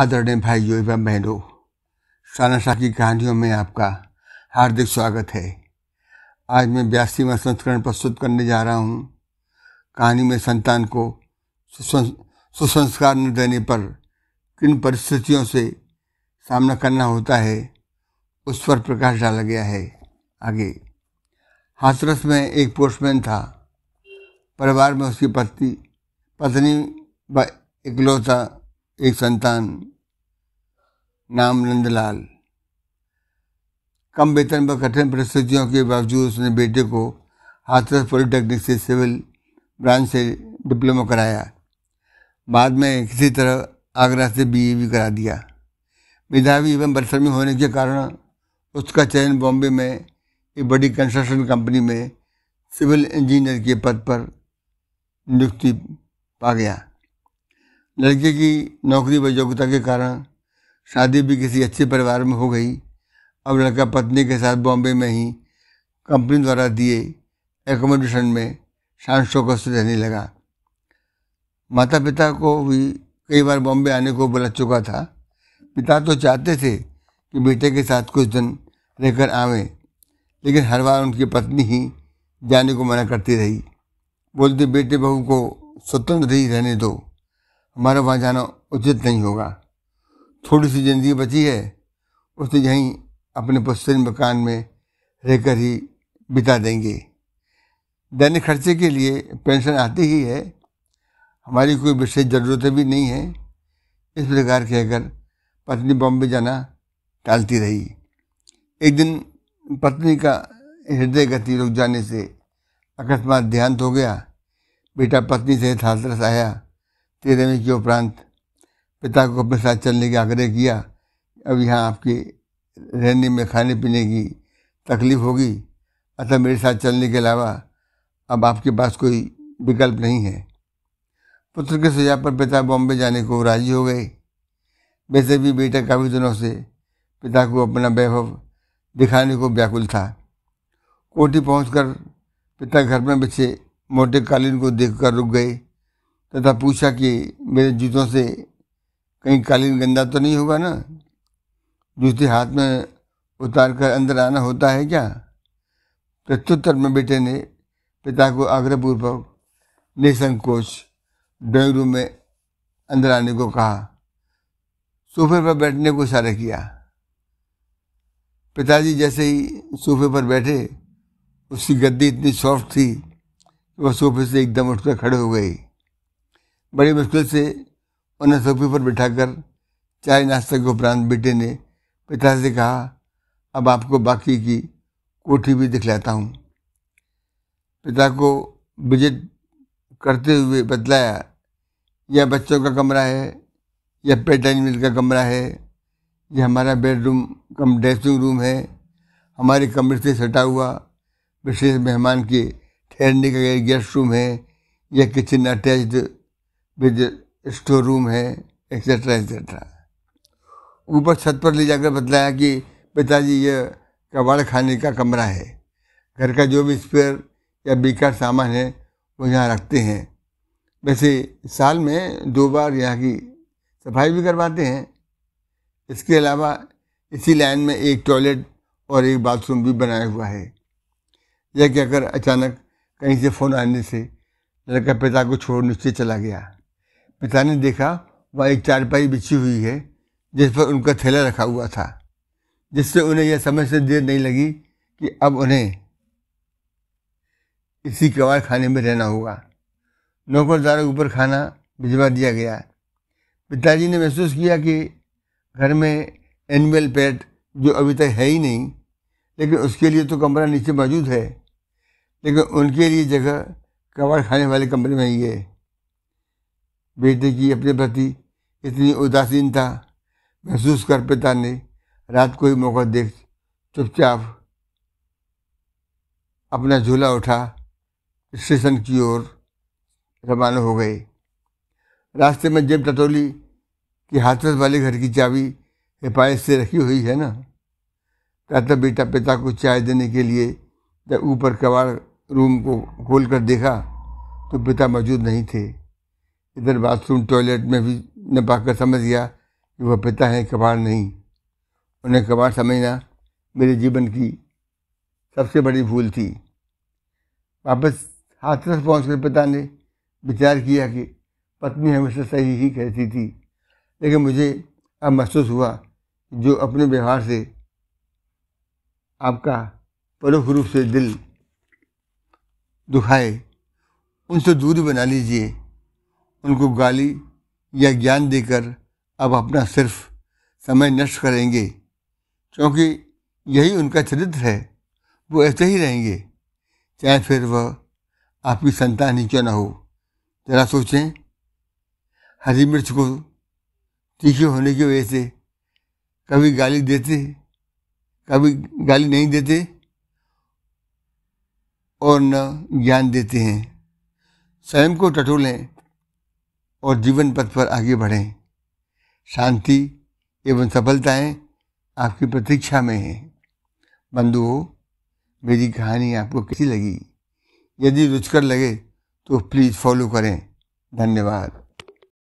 आदरणीय भाइयों एवं बहनों सानाशाह की कहानियों में आपका हार्दिक स्वागत है आज मैं बयासीवा संस्करण प्रस्तुत करने जा रहा हूँ कहानी में संतान को सुसंस्कार न देने पर किन परिस्थितियों से सामना करना होता है उस पर प्रकाश डाला गया है आगे हाथरस में एक पोस्टमैन था परिवार में उसकी पत्नी पत्नी व इकलौता एक संतान नाम नंदलाल कम वेतन व कठिन परिस्थितियों के बावजूद उसने बेटे को हाथरस पॉलिटेक्निक से सिविल ब्रांच से डिप्लोमा कराया बाद में किसी तरह आगरा से बी भी करा दिया मेधावी एवं बरसमी होने के कारण उसका चयन बॉम्बे में एक बड़ी कंस्ट्रक्शन कंपनी में सिविल इंजीनियर के पद पर नियुक्ति पा गया लड़के की नौकरी व योग्यता के कारण शादी भी किसी अच्छे परिवार में हो गई अब लड़का पत्नी के साथ बॉम्बे में ही कंपनी द्वारा दिए एकोमोडेशन में शांत शोकत से रहने लगा माता पिता को भी कई बार बॉम्बे आने को बुला चुका था पिता तो चाहते थे कि बेटे के साथ कुछ दिन रहकर आवे लेकिन हर बार उनकी पत्नी ही जाने को मना करती रही बोलते बेटे बहू को स्वतंत्र ही रहने दो हमारा वहाँ जाना उचित नहीं होगा थोड़ी सी ज़िंदगी बची है उसे यहीं अपने पुस्तरी मकान में रहकर ही बिता देंगे दैनिक खर्चे के लिए पेंशन आती ही है हमारी कोई विशेष ज़रूरतें भी नहीं हैं इस प्रकार कहकर पत्नी बॉम्बे जाना टालती रही एक दिन पत्नी का हृदय गति रुक जाने से अकस्मात देहांत हो गया बेटा पत्नी से हाथरस आया तेरहवीं के उपरांत पिता को अपने साथ चलने का आग्रह किया अब यहाँ आपके रहने में खाने पीने की तकलीफ होगी अतः मेरे साथ चलने के अलावा अब आपके पास कोई विकल्प नहीं है पुत्र के सुझाव पर पिता बॉम्बे जाने को राजी हो गए वैसे भी बेटा काफ़ी दिनों से पिता को अपना वैभव दिखाने को व्याकुल था कोटी पहुंचकर पिता घर में बिछे मोटे कालीन को देखकर रुक गए तथा पूछा कि मेरे जूतों से कहीं कालीन गंदा तो नहीं होगा ना जूते हाथ में उतार कर अंदर आना होता है क्या प्रत्युत्तर में बेटे ने पिता को आग्रहपूर्वक निसंकोच ड्राइंग रूम में अंदर आने को कहा सोफे पर बैठने को इशारा किया पिताजी जैसे ही सोफे पर बैठे उसकी गद्दी इतनी सॉफ्ट थी कि वह सोफे से एकदम उठकर खड़े हो गई बड़ी मुश्किल से उन्हें सोफे पर बिठाकर चाय नाश्ते के उपरांत बेटे ने पिता से कहा अब आपको बाकी की कोठी भी दिखलाता हूँ पिता को विजिट करते हुए बतलाया यह बच्चों का कमरा है यह पेटाइन मिल का कमरा है यह हमारा बेडरूम कम ड्रेसिंग रूम है हमारे कमरे से सटा हुआ विशेष मेहमान के ठहरने का गेस्ट रूम है यह kitchen attached with store room है एक्सेट्रा एक्सेट्रा ऊपर छत पर ले जाकर बताया कि पिताजी यह कबाड़ खाने का कमरा है घर का जो भी स्पेयर या बेकार सामान है वो यहाँ रखते हैं वैसे साल में दो बार यहाँ की सफाई भी करवाते हैं इसके अलावा इसी लाइन में एक टॉयलेट और एक बाथरूम भी बनाया हुआ है यह कहकर अचानक कहीं से फ़ोन आने से लड़का पिता को छोड़ नीचे चला गया पिता ने देखा वह एक चारपाई बिछी हुई है जिस पर उनका थैला रखा हुआ था जिससे उन्हें यह समझ से देर नहीं लगी कि अब उन्हें इसी कवाड़ खाने में रहना होगा नौकर के ऊपर खाना भिजवा दिया गया पिताजी ने महसूस किया कि घर में एनिमल पेट जो अभी तक है ही नहीं लेकिन उसके लिए तो कमरा नीचे मौजूद है लेकिन उनके लिए जगह कबाड़ खाने वाले कमरे में ही है बेटे की अपने प्रति इतनी उदासीनता महसूस कर पिता ने रात को ही मौका देख चुपचाप अपना झूला उठा स्टेशन की ओर रवाना हो गए रास्ते में जब टटोली की हाथरस वाले घर की चाबी हिफाजत से रखी हुई है ना तथा बेटा पिता को चाय देने के लिए जब ऊपर कबाड़ रूम को खोल कर देखा तो पिता मौजूद नहीं थे इधर बाथरूम टॉयलेट में भी न पाकर समझ गया कि वह पिता है कबाड़ नहीं उन्हें कबाड़ समझना मेरे जीवन की सबसे बड़ी भूल थी वापस हाथरस पहुँच कर पिता ने विचार किया कि पत्नी हमेशा सही ही कहती थी लेकिन मुझे अब महसूस हुआ जो अपने व्यवहार से आपका परोख रूप से दिल दुखाए उनसे दूरी बना लीजिए उनको गाली या ज्ञान देकर अब अपना सिर्फ समय नष्ट करेंगे क्योंकि यही उनका चरित्र है वो ऐसे ही रहेंगे चाहे फिर वह आपकी संतान ही क्यों ना हो जरा सोचें हरी मिर्च को तीखे होने की वजह से कभी गाली देते कभी गाली नहीं देते और न ज्ञान देते हैं स्वयं को टटोलें और जीवन पथ पर आगे बढ़ें शांति एवं सफलताएं आपकी प्रतीक्षा में हैं बंधुओं मेरी कहानी आपको कैसी लगी यदि रुचकर लगे तो प्लीज़ फॉलो करें धन्यवाद